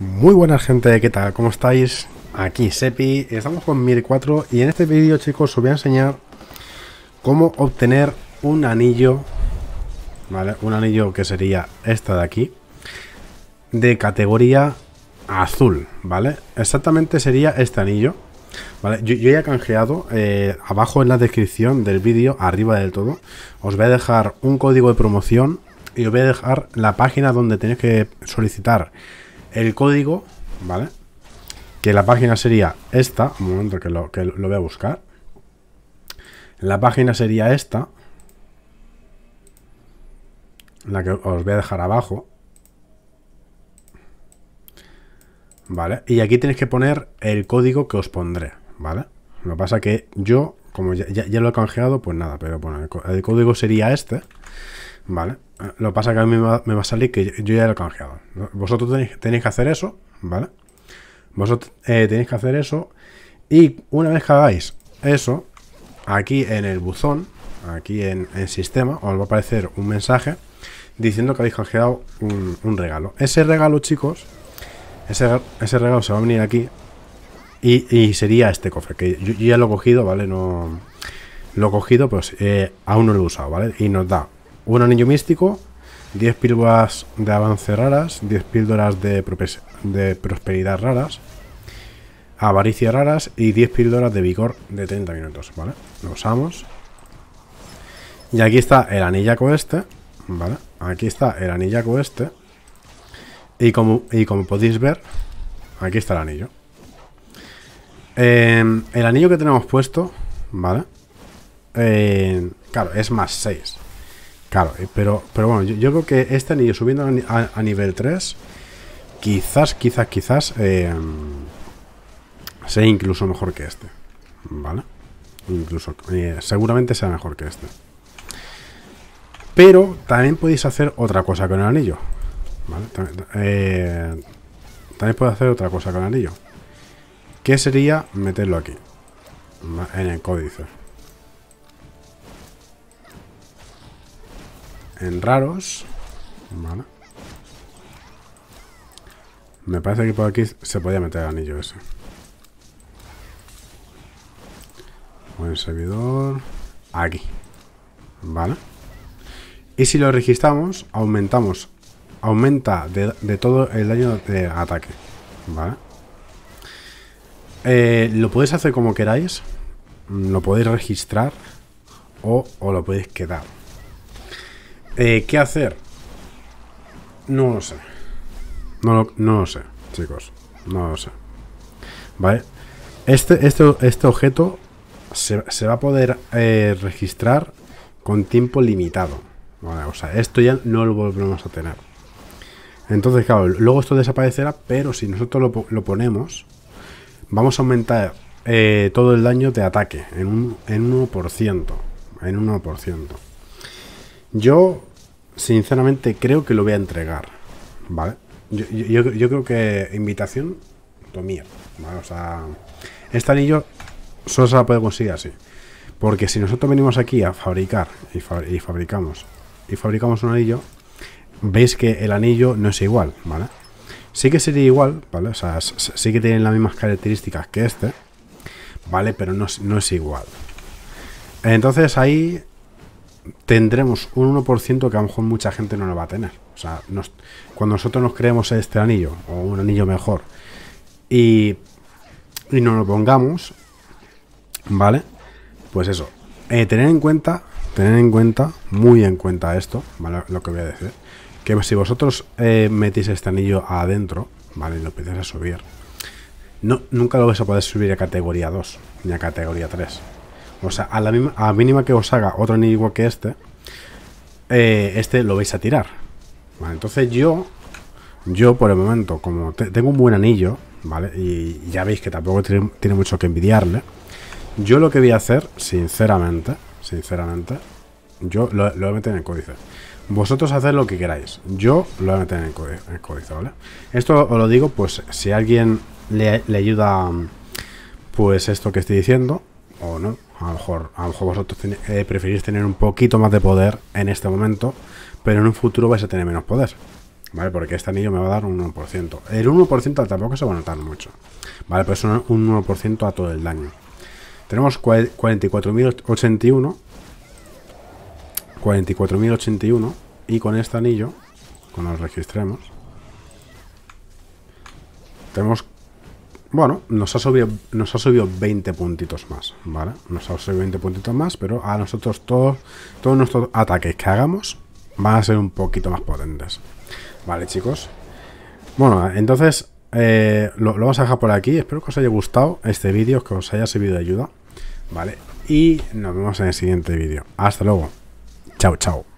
Muy buenas gente, ¿qué tal? ¿Cómo estáis? Aquí Sepi, estamos con Mir 4 y en este vídeo chicos os voy a enseñar cómo obtener un anillo, ¿vale? Un anillo que sería esta de aquí, de categoría azul, ¿vale? Exactamente sería este anillo, ¿vale? Yo, ya he canjeado, eh, abajo en la descripción del vídeo, arriba del todo, os voy a dejar un código de promoción y os voy a dejar la página donde tenéis que solicitar el código, ¿vale? Que la página sería esta, un momento que lo, que lo voy a buscar. La página sería esta, la que os voy a dejar abajo. ¿Vale? Y aquí tenéis que poner el código que os pondré, ¿vale? Lo que pasa que yo, como ya, lo he canjeado, pues nada, pero bueno, el, el código sería este. ¿vale? Ah, lo pasa que a mí me va, a salir que yo ya lo he canjeado. Vosotros tenéis, que hacer eso, ¿vale? Vosotros eh, tenéis que hacer eso. Y una vez que hagáis eso, aquí en el buzón, aquí en, el sistema, os va a aparecer un mensaje diciendo que habéis canjeado un, regalo. Ese regalo, chicos, ese, regalo se va a venir aquí y, sería este cofre, que yo, ya lo he cogido, ¿vale? No... Lo he cogido, pues eh, aún no lo he usado, ¿vale? Y nos da un anillo místico, 10 píldoras de avance raras, 10 píldoras de, prosperidad raras, avaricia raras y 10 píldoras de vigor de 30 minutos, ¿vale? Lo usamos. Y aquí está el anillaco este, ¿vale? Aquí está el anillaco este. Y como, y como podéis ver, aquí está el anillo. Em, el anillo que tenemos puesto, ¿vale? Eh, claro, es más 6. Claro, eh, pero, pero bueno, yo, creo que este anillo subiendo a, nivel 3, quizás, quizás, quizás eh, sea incluso mejor que este. ¿Vale? Incluso, eh, seguramente sea mejor que este. Pero también podéis hacer otra cosa con el anillo. ¿Vale? También, eh, hacer otra cosa con el anillo. Que sería meterlo aquí. En el códice. en raros. Vale. Me parece que por aquí se podía meter el anillo ese. Buen servidor. Aquí. Vale. Y si lo registramos, aumentamos. Aumenta de, todo el daño de ataque. Vale. Eh, lo podéis hacer como queráis. Lo podéis registrar. O, o lo podéis quedar. Eh, ¿Qué hacer? No lo sé. No lo, sé, chicos. No lo sé. ¿Vale? Este, este, este objeto se, va a poder eh, registrar con tiempo limitado. o sea, esto ya no lo volvemos a tener. Entonces, claro, luego esto desaparecerá, pero si nosotros lo, ponemos, vamos a aumentar eh, todo el daño de ataque en un, en 1%. En 1%. Yo, sinceramente, creo que lo voy a entregar, ¿vale? Yo, creo que invitación, lo mía, este anillo solo se la puede conseguir así. Porque si nosotros venimos aquí a fabricar y, fabricamos y fabricamos un anillo, veis que el anillo no es igual, ¿vale? Sí que sería igual, ¿vale? O sea, sí que tienen las mismas características que este, ¿vale? Pero no, no es igual. Entonces ahí tendremos un 1% que a lo mejor mucha gente no lo va a tener. O sea, cuando nosotros nos creemos este anillo o un anillo mejor y, y no lo pongamos, ¿vale? Pues eso, eh, tener en cuenta, tener en cuenta, muy en cuenta esto, ¿vale? Lo que voy a decir, que si vosotros eh, metís este anillo adentro, ¿vale? Y lo empezáis a subir, no, nunca lo vais a poder subir a categoría 2 ni a categoría 3. O sea, a la, mínima que os haga otro anillo igual que este, eh, este lo vais a tirar. entonces yo, yo por el momento, como tengo un buen anillo, ¿vale? Y, ya veis que tampoco tiene, mucho que envidiarle. Yo lo que voy a hacer, sinceramente, sinceramente, yo lo, voy a meter en el códice. Vosotros haced lo que queráis. Yo lo voy a meter en el códice, ¿vale? Esto os lo digo, pues, si alguien le, ayuda, pues, esto que estoy diciendo, o no, a lo mejor, vosotros eh, preferís tener un poquito más de poder en este momento, pero en un futuro vais a tener menos poder. ¿Vale? Porque este anillo me va a dar un 1%. El 1% tampoco se va a notar mucho. ¿Vale? Pero es un, un 1% a todo el daño. Tenemos 44.081. 44.081. Y con este anillo, cuando lo registremos, tenemos bueno, nos ha, subido, nos ha subido 20 puntitos más, ¿vale? Nos ha subido 20 puntitos más, pero a nosotros todos, todos nuestros ataques que hagamos van a ser un poquito más potentes. Vale, chicos. Bueno, entonces eh, lo, lo, vamos a dejar por aquí. Espero que os haya gustado este vídeo, que os haya servido de ayuda. Vale, y nos vemos en el siguiente vídeo. Hasta luego. Chao, chao.